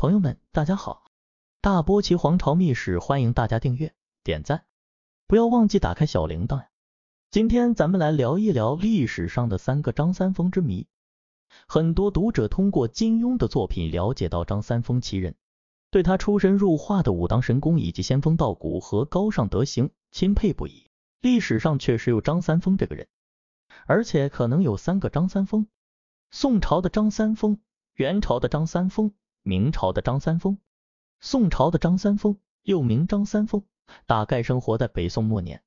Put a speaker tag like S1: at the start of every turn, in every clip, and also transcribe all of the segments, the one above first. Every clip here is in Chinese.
S1: 朋友们，大家好！大波奇皇朝秘史，欢迎大家订阅、点赞，不要忘记打开小铃铛呀。今天咱们来聊一聊历史上的三个张三丰之谜。很多读者通过金庸的作品了解到张三丰其人，对他出神入化的武当神功以及仙风道骨和高尚德行钦佩不已。历史上确实有张三丰这个人，而且可能有三个张三丰：宋朝的张三丰，元朝的张三丰。明朝的张三丰，宋朝的张三丰，又名张三丰，大概生活在北宋末年。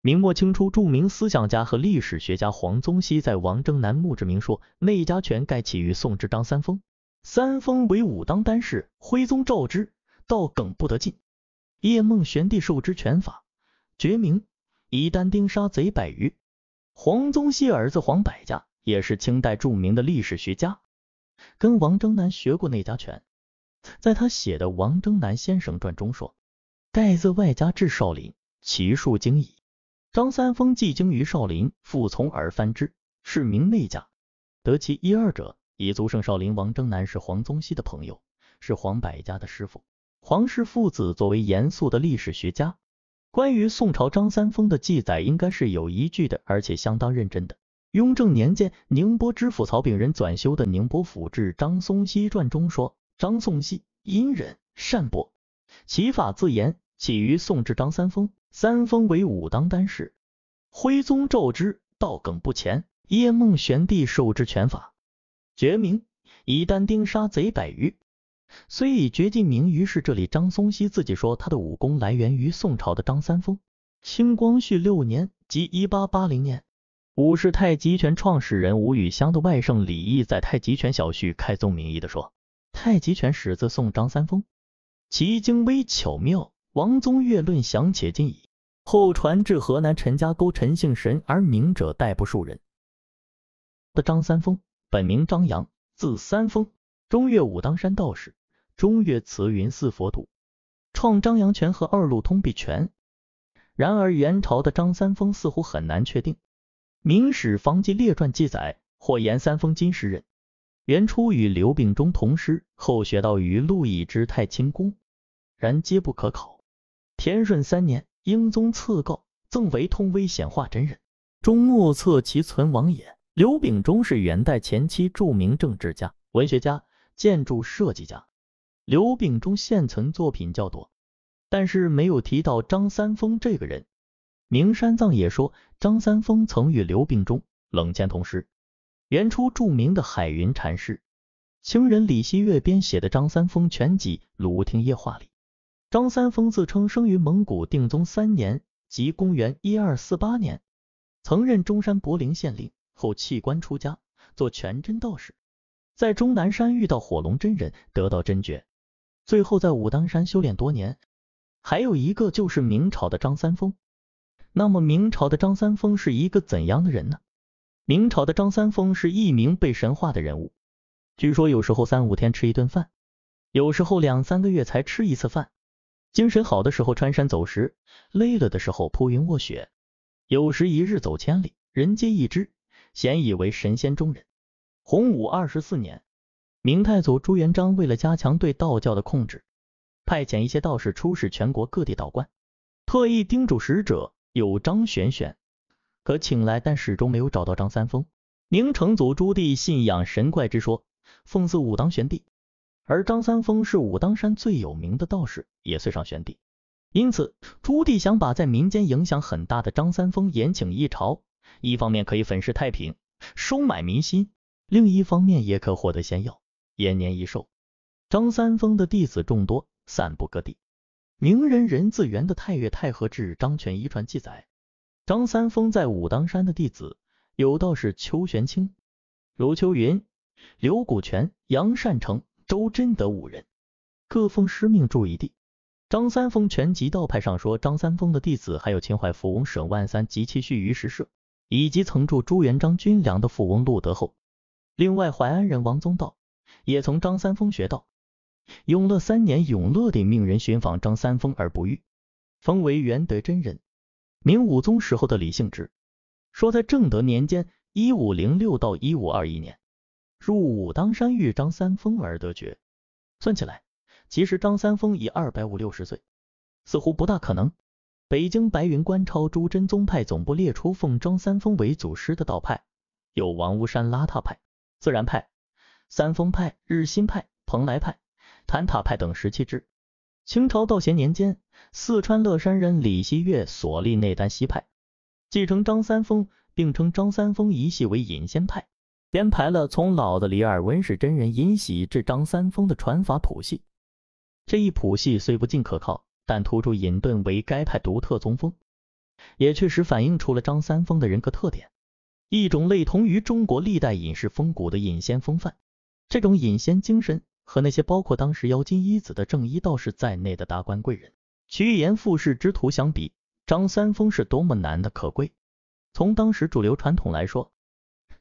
S1: 明末清初著名思想家和历史学家黄宗羲在《王征南墓志铭》说，内家拳盖起于宋之张三丰，三丰为武当丹士，徽宗召之，道梗不得进。叶梦玄帝授之拳法，绝名，以丹丁杀贼百余。黄宗羲儿子黄百家也是清代著名的历史学家。跟王征南学过内家拳，在他写的《王征南先生传》中说，盖自外家至少林，其术精矣。张三丰既精于少林，复从而翻之，是名内家，得其一二者，以足胜少林。王征南是黄宗羲的朋友，是黄百家的师傅。黄氏父子作为严肃的历史学家，关于宋朝张三丰的记载应该是有依据的，而且相当认真的。雍正年间，宁波知府曹秉仁纂修的《宁波府志·张松溪传》中说，张松溪阴忍善搏，其法自言起于宋至张三丰。三丰为武当丹士，徽宗诏之，道梗不前。叶梦玄帝授之拳法，绝名以丹丁杀贼百余，虽以绝技名。于是这里张松溪自己说他的武功来源于宋朝的张三丰。清光绪六年，即一八八零年。五氏太极拳创始人吴宇香的外甥李毅在《太极拳小序》开宗明义的说：“太极拳始自宋张三丰，其精微巧妙，王宗岳论详且尽矣。后传至河南陈家沟陈姓神而名者代不数人。”的张三丰本名张扬，字三丰，中岳武当山道士，中岳慈云寺佛徒，创张扬拳和二路通臂拳。然而元朝的张三丰似乎很难确定。《明史·方技列传》记载，或言三丰金石人，元初与刘秉忠同师，后学到于陆绎之太清宫，然皆不可考。天顺三年，英宗赐告，赠为通微显化真人，终莫测其存亡也。刘秉忠是元代前期著名政治家、文学家、建筑设计家。刘秉忠现存作品较多，但是没有提到张三丰这个人。明山藏也说，张三丰曾与刘病中、冷谦同时。元初著名的海云禅师、清人李希月编写的《张三丰全集·鲁亭夜话》里，张三丰自称生于蒙古定宗三年，即公元一二四八年，曾任中山博陵县令，后弃官出家，做全真道士，在终南山遇到火龙真人，得到真诀，最后在武当山修炼多年。还有一个就是明朝的张三丰。那么明朝的张三丰是一个怎样的人呢？明朝的张三丰是一名被神化的人物，据说有时候三五天吃一顿饭，有时候两三个月才吃一次饭，精神好的时候穿山走石，累了的时候铺云卧雪，有时一日走千里，人皆一知，咸以为神仙中人。洪武二十四年，明太祖朱元璋为了加强对道教的控制，派遣一些道士出使全国各地道观，特意叮嘱使者。有张玄玄可请来，但始终没有找到张三丰。明成祖朱棣信仰神怪之说，奉祀武当玄帝，而张三丰是武当山最有名的道士，也算上玄帝。因此，朱棣想把在民间影响很大的张三丰延请一朝，一方面可以粉饰太平，收买民心，另一方面也可获得仙药，延年益寿。张三丰的弟子众多，散布各地。名人任自元的《太岳太和志》张全遗传记载，张三丰在武当山的弟子有道士邱玄清、卢秋云、刘古泉、杨善成、周真德五人，各奉师命驻一地。《张三丰全集》道派上说，张三丰的弟子还有秦淮富翁沈万三及其婿于石社，以及曾助朱元璋军粮的富翁陆德厚。另外，淮安人王宗道也从张三丰学道。永乐三年，永乐帝命人寻访张三丰而不遇，封为元德真人。明武宗时候的李性直说，在正德年间（一五零六到一五二一年），入武当山遇张三丰而得爵。算起来，其实张三丰已二百五六十岁，似乎不大可能。北京白云观超朱真宗派总部列出奉张三丰为祖师的道派，有王屋山邋遢派、自然派、三丰派、日新派、蓬莱派。谭塔派等十七支。清朝道咸年间，四川乐山人李希月所立内丹西派，继承张三丰，并称张三丰一系为隐仙派，编排了从老子李二、文史真人尹喜至张三丰的传法谱系。这一谱系虽不尽可靠，但突出隐遁为该派独特宗风，也确实反映出了张三丰的人格特点，一种类同于中国历代隐士风骨的隐仙风范。这种隐仙精神。和那些包括当时妖精一子的正一道士在内的达官贵人、趋炎附势之徒相比，张三丰是多么难的可贵。从当时主流传统来说，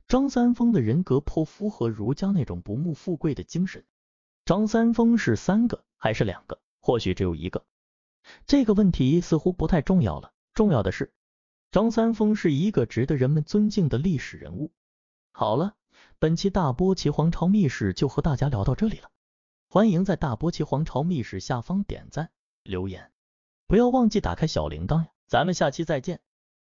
S1: 张三丰的人格颇符合儒家那种不慕富贵的精神。张三丰是三个还是两个？或许只有一个。这个问题似乎不太重要了。重要的是，张三丰是一个值得人们尊敬的历史人物。好了。本期大波奇皇朝秘史就和大家聊到这里了，欢迎在大波奇皇朝秘史下方点赞留言，不要忘记打开小铃铛呀，咱们下期再见。